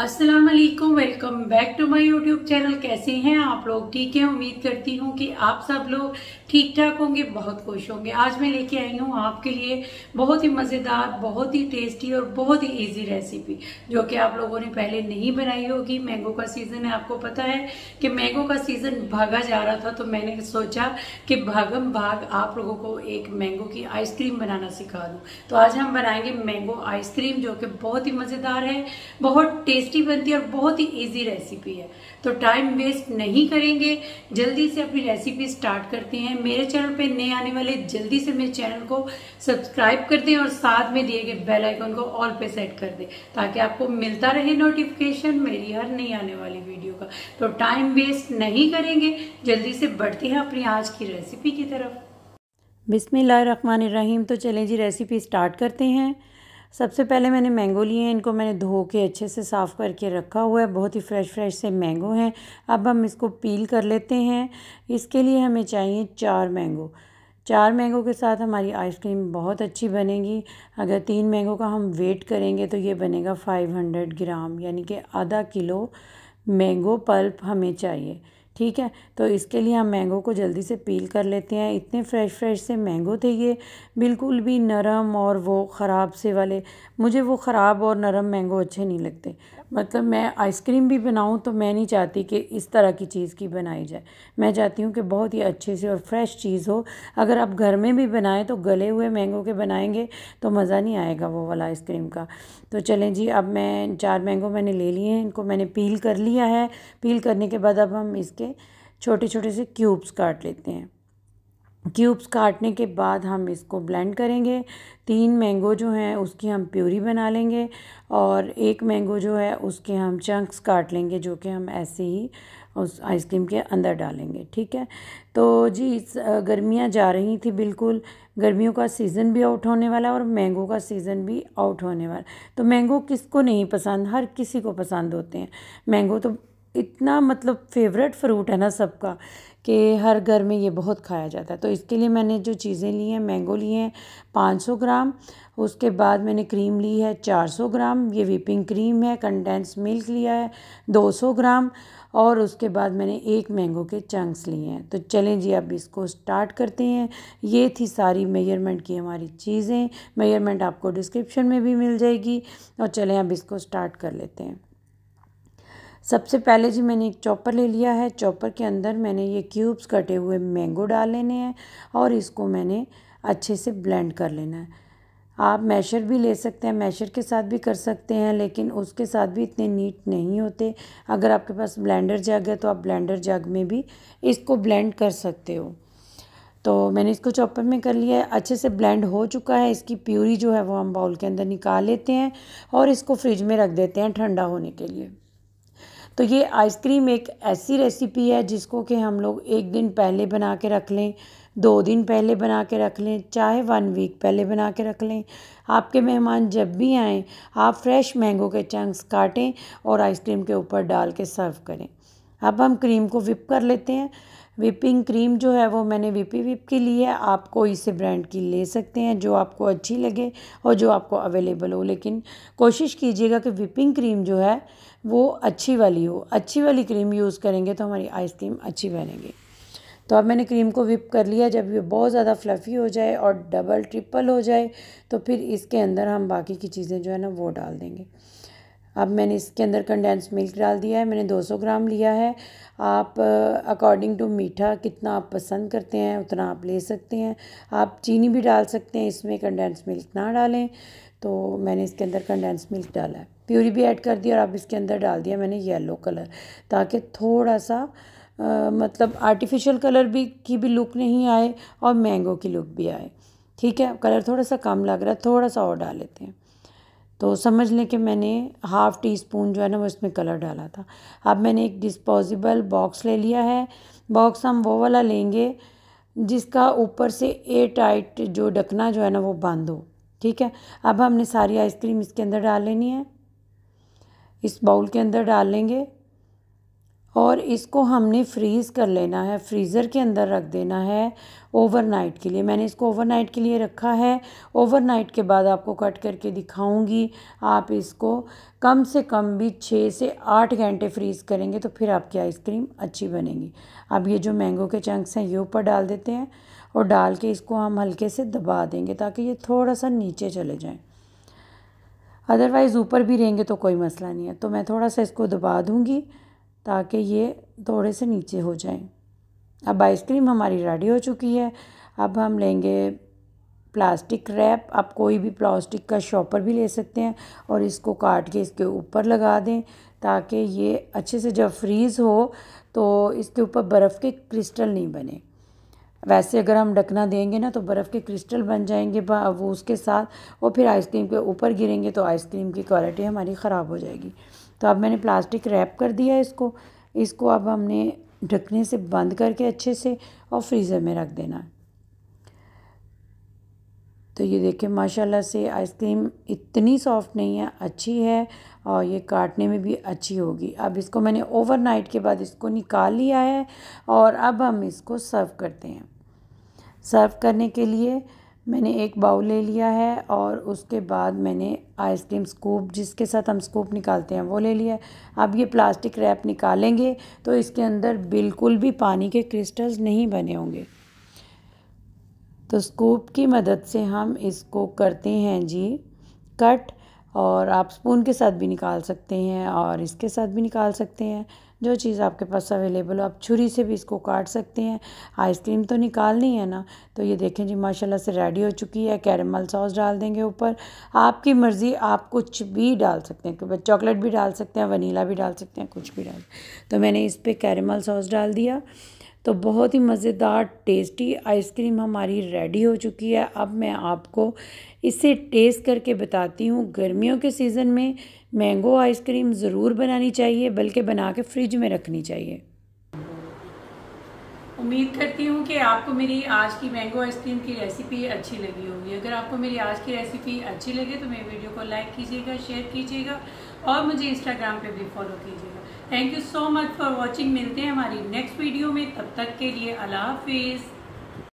अस्सलाम वालेकुम welcome back to my YouTube channel कैसे हैं आप लोग ठीक हैं उम्मीद करती हूँ कि आप सब लोग ठीक ठाक होंगे बहुत खुश होंगे आज मैं लेके आई हूँ आपके लिए बहुत ही मज़ेदार बहुत ही टेस्टी और बहुत ही इजी रेसिपी जो कि आप लोगों ने पहले नहीं बनाई होगी मैंगो का सीज़न है आपको पता है कि मैंगो का सीज़न भागा जा रहा था तो मैंने सोचा कि भागम भाग आप लोगों को एक मैंगो की आइसक्रीम बनाना सिखा दूँ तो आज हम बनाएंगे मैंगो आइसक्रीम जो कि बहुत ही मज़ेदार है बहुत टेस्ट टेस्टी बनती है और बहुत ही इजी रेसिपी है तो टाइम वेस्ट नहीं करेंगे जल्दी से अपनी रेसिपी स्टार्ट करते हैं मेरे चैनल पे नए आने वाले जल्दी से मेरे चैनल को सब्सक्राइब कर दें और साथ में दिए गए बेल आइकन को ऑल पे सेट कर दें ताकि आपको मिलता रहे नोटिफिकेशन मेरी हर नई आने वाली वीडियो का तो टाइम वेस्ट नहीं करेंगे जल्दी से बढ़ते हैं अपनी आज की रेसिपी की तरफ बिसमीम तो चलें जी रेसिपी स्टार्ट करते हैं सबसे पहले मैंने मैंगो लिए हैं इनको मैंने धो के अच्छे से साफ़ करके रखा हुआ है बहुत ही फ्रेश फ्रेश से मैंगो हैं अब हम इसको पील कर लेते हैं इसके लिए हमें चाहिए चार मैंगो चार मैंगो के साथ हमारी आइसक्रीम बहुत अच्छी बनेगी अगर तीन मैंगो का हम वेट करेंगे तो ये बनेगा 500 ग्राम यानी कि आधा किलो मैंगो पल्प हमें चाहिए ठीक है तो इसके लिए हम मैंगो को जल्दी से पील कर लेते हैं इतने फ्रेश फ्रेश से मैंगो थे ये बिल्कुल भी नरम और वो ख़राब से वाले मुझे वो ख़राब और नरम मैंगो अच्छे नहीं लगते मतलब मैं आइसक्रीम भी बनाऊँ तो मैं नहीं चाहती कि इस तरह की चीज़ की बनाई जाए मैं चाहती हूँ कि बहुत ही अच्छे से और फ्रेश चीज़ हो अगर आप घर में भी बनाएं तो गले हुए मैंगो के बनाएंगे तो मज़ा नहीं आएगा वो वाला आइसक्रीम का तो चलें जी अब मैं चार मैंगो मैंने ले लिए हैं इनको मैंने पील कर लिया है पील करने के बाद अब हम इसके छोटे छोटे से क्यूब्स काट लेते हैं क्यूब्स काटने के बाद हम इसको ब्लेंड करेंगे तीन मैंगो जो हैं उसकी हम प्यूरी बना लेंगे और एक मैंगो जो है उसके हम चंक्स काट लेंगे जो कि हम ऐसे ही उस आइसक्रीम के अंदर डालेंगे ठीक है तो जी गर्मियाँ जा रही थी बिल्कुल गर्मियों का सीज़न भी आउट होने वाला और मैंगो का सीज़न भी आउट होने वाला तो मैंगो किसको नहीं पसंद हर किसी को पसंद होते हैं मैंगो तो इतना मतलब फेवरेट फ्रूट है ना सबका कि हर घर में ये बहुत खाया जाता है तो इसके लिए मैंने जो चीज़ें ली हैं मैंगो लिए हैं पाँच सौ ग्राम उसके बाद मैंने क्रीम ली है चार सौ ग्राम ये व्हीपिंग क्रीम है कंडेंस मिल्क लिया है दो सौ ग्राम और उसके बाद मैंने एक मैंगो के चंक्स लिए हैं तो चलें जी अब इसको स्टार्ट करते हैं ये थी सारी मेजरमेंट की हमारी चीज़ें मेजरमेंट आपको डिस्क्रिप्शन में भी मिल जाएगी और चलें अब इसको स्टार्ट कर लेते हैं सबसे पहले जी मैंने एक चॉपर ले लिया है चॉपर के अंदर मैंने ये क्यूब्स कटे हुए मैंगो डाल लेने हैं और इसको मैंने अच्छे से ब्लेंड कर लेना है आप मैशर भी ले सकते हैं मैशर के साथ भी कर सकते हैं लेकिन उसके साथ भी इतने नीट नहीं होते अगर आपके पास ब्लेंडर जग है तो आप ब्लेंडर जग में भी इसको ब्लेंड कर सकते हो तो मैंने इसको चॉपर में कर लिया है अच्छे से ब्लेंड हो चुका है इसकी प्यूरी जो है वो हम बाउल के अंदर निकाल लेते हैं और इसको फ्रिज में रख देते हैं ठंडा होने के लिए तो ये आइसक्रीम एक ऐसी रेसिपी है जिसको कि हम लोग एक दिन पहले बना के रख लें दो दिन पहले बना के रख लें चाहे वन वीक पहले बना के रख लें आपके मेहमान जब भी आएँ आप फ्रेश मैंगो के चंक्स काटें और आइसक्रीम के ऊपर डाल के सर्व करें अब हम क्रीम को विप कर लेते हैं विपिंग क्रीम जो है वो मैंने वीपी विप की ली है आप कोई से ब्रांड की ले सकते हैं जो आपको अच्छी लगे और जो आपको अवेलेबल हो लेकिन कोशिश कीजिएगा कि विपिंग क्रीम जो है वो अच्छी वाली हो अच्छी वाली क्रीम यूज़ करेंगे तो हमारी आइसक्रीम अच्छी बनेगी तो अब मैंने क्रीम को विप कर लिया जब ये बहुत ज़्यादा फ्लफ़ी हो जाए और डबल ट्रिपल हो जाए तो फिर इसके अंदर हम बाकी की चीज़ें जो है ना वो डाल देंगे अब मैंने इसके अंदर कंडेंस मिल्क डाल दिया है मैंने 200 ग्राम लिया है आप अकॉर्डिंग टू मीठा कितना आप पसंद करते हैं उतना आप ले सकते हैं आप चीनी भी डाल सकते हैं इसमें कंडेंस मिल्क ना डालें तो मैंने इसके अंदर कंडेंस मिल्क डाला है प्यूरी भी ऐड कर दी और अब इसके अंदर डाल दिया मैंने येलो कलर ताकि थोड़ा सा आ, मतलब आर्टिफिशियल कलर भी की भी लुक नहीं आए और मैंगो की लुक भी आए ठीक है कलर थोड़ा सा कम लग रहा है थोड़ा सा और डाल लेते हैं तो समझ लें कि मैंने हाफ़ टी स्पून जो है ना वो इसमें कलर डाला था अब मैंने एक डिस्पोजिबल बॉक्स ले लिया है बॉक्स हम वो वाला लेंगे जिसका ऊपर से एयर टाइट जो ढकना जो है ना वो बंद हो ठीक है अब हमने सारी आइसक्रीम इसके अंदर डाल लेनी है इस बाउल के अंदर डाल लेंगे और इसको हमने फ्रीज़ कर लेना है फ्रीज़र के अंदर रख देना है ओवरनाइट के लिए मैंने इसको ओवरनाइट के लिए रखा है ओवरनाइट के बाद आपको कट करके दिखाऊंगी आप इसको कम से कम भी छः से आठ घंटे फ्रीज़ करेंगे तो फिर आपकी आइसक्रीम अच्छी बनेगी अब ये जो मैंगो के चंक्स हैं ये ऊपर डाल देते हैं और डाल के इसको हम हल्के से दबा देंगे ताकि ये थोड़ा सा नीचे चले जाएँ अदरवाइज़ ऊपर भी रहेंगे तो कोई मसला नहीं है तो मैं थोड़ा सा इसको दबा दूँगी ताकि ये थोड़े से नीचे हो जाएं अब आइसक्रीम हमारी रेडी हो चुकी है अब हम लेंगे प्लास्टिक रैप आप कोई भी प्लास्टिक का शॉपर भी ले सकते हैं और इसको काट के इसके ऊपर लगा दें ताकि ये अच्छे से जब फ्रीज़ हो तो इसके ऊपर बर्फ़ के क्रिस्टल नहीं बने वैसे अगर हम ढकना देंगे ना तो बर्फ़ के क्रिस्टल बन जाएंगे वो उसके साथ वो फिर आइसक्रीम के ऊपर गिरेंगे तो आइसक्रीम की क्वालिटी हमारी ख़राब हो जाएगी तो अब मैंने प्लास्टिक रैप कर दिया इसको इसको अब हमने ढकने से बंद करके अच्छे से और फ्रीज़र में रख देना तो ये देखें माशाल्लाह से आइसक्रीम इतनी सॉफ्ट नहीं है अच्छी है और ये काटने में भी अच्छी होगी अब इसको मैंने ओवरनाइट के बाद इसको निकाल लिया है और अब हम इसको सर्व करते हैं सर्व करने के लिए मैंने एक बाउल ले लिया है और उसके बाद मैंने आइसक्रीम स्कूप जिसके साथ हम स्कूप निकालते हैं वो ले लिया है अब ये प्लास्टिक रैप निकालेंगे तो इसके अंदर बिल्कुल भी पानी के क्रिस्टल्स नहीं बने होंगे तो स्कूप की मदद से हम इसको करते हैं जी कट और आप स्पून के साथ भी निकाल सकते हैं और इसके साथ भी निकाल सकते हैं जो चीज़ आपके पास अवेलेबल हो आप छुरी से भी इसको काट सकते हैं आइसक्रीम तो निकालनी है ना तो ये देखें जी माशाल्लाह से रेडी हो चुकी है कैरमल सॉस डाल देंगे ऊपर आपकी मर्ज़ी आप कुछ भी डाल सकते हैं क्योंकि चॉकलेट भी डाल सकते हैं वनीला भी डाल सकते हैं कुछ भी डाल तो मैंने इस पर कैरमल सॉस डाल दिया तो बहुत ही मज़ेदार टेस्टी आइसक्रीम हमारी रेडी हो चुकी है अब मैं आपको इसे टेस्ट करके बताती हूँ गर्मियों के सीज़न में मैंगो आइसक्रीम ज़रूर बनानी चाहिए बल्कि बना के फ्रिज में रखनी चाहिए उम्मीद करती हूँ कि आपको मेरी आज की मैंगो आइसक्रीम की रेसिपी अच्छी लगी होगी अगर आपको मेरी आज की रेसिपी अच्छी लगे तो मेरी वीडियो को लाइक कीजिएगा शेयर कीजिएगा और मुझे इंस्टाग्राम पे भी फॉलो कीजिएगा thank you so much for watching मिलते हैं हमारी नेक्स्ट वीडियो में तब तक के लिए अला हाफिज़